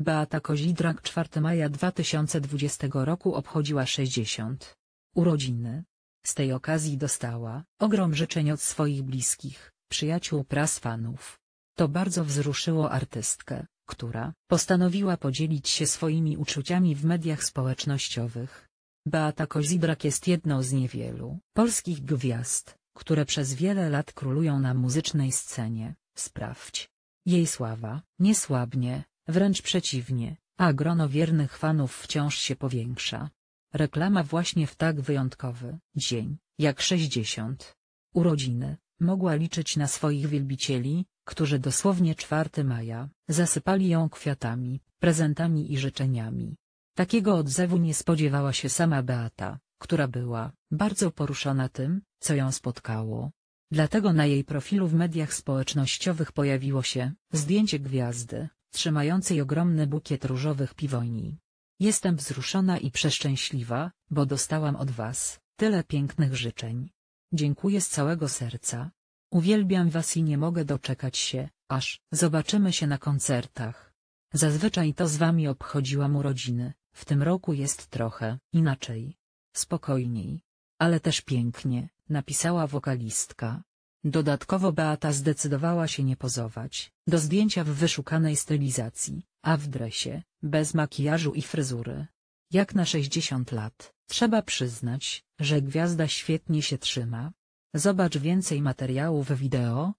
Beata Kozidrak 4 maja 2020 roku obchodziła 60. urodziny. Z tej okazji dostała ogrom życzeń od swoich bliskich, przyjaciół pras fanów. To bardzo wzruszyło artystkę, która postanowiła podzielić się swoimi uczuciami w mediach społecznościowych. Beata Kozidrak jest jedną z niewielu polskich gwiazd, które przez wiele lat królują na muzycznej scenie. Sprawdź. Jej sława nie słabnie, Wręcz przeciwnie, a grono wiernych fanów wciąż się powiększa. Reklama właśnie w tak wyjątkowy dzień, jak 60. Urodziny, mogła liczyć na swoich wielbicieli, którzy dosłownie 4 maja zasypali ją kwiatami, prezentami i życzeniami. Takiego odzewu nie spodziewała się sama Beata, która była bardzo poruszona tym, co ją spotkało. Dlatego na jej profilu w mediach społecznościowych pojawiło się zdjęcie gwiazdy, trzymającej ogromny bukiet różowych piwoni. Jestem wzruszona i przeszczęśliwa, bo dostałam od Was tyle pięknych życzeń. Dziękuję z całego serca. Uwielbiam Was i nie mogę doczekać się, aż zobaczymy się na koncertach. Zazwyczaj to z Wami obchodziłam urodziny, w tym roku jest trochę inaczej. Spokojniej. Ale też pięknie, napisała wokalistka. Dodatkowo Beata zdecydowała się nie pozować, do zdjęcia w wyszukanej stylizacji, a w dresie, bez makijażu i fryzury. Jak na 60 lat, trzeba przyznać, że gwiazda świetnie się trzyma. Zobacz więcej materiałów wideo,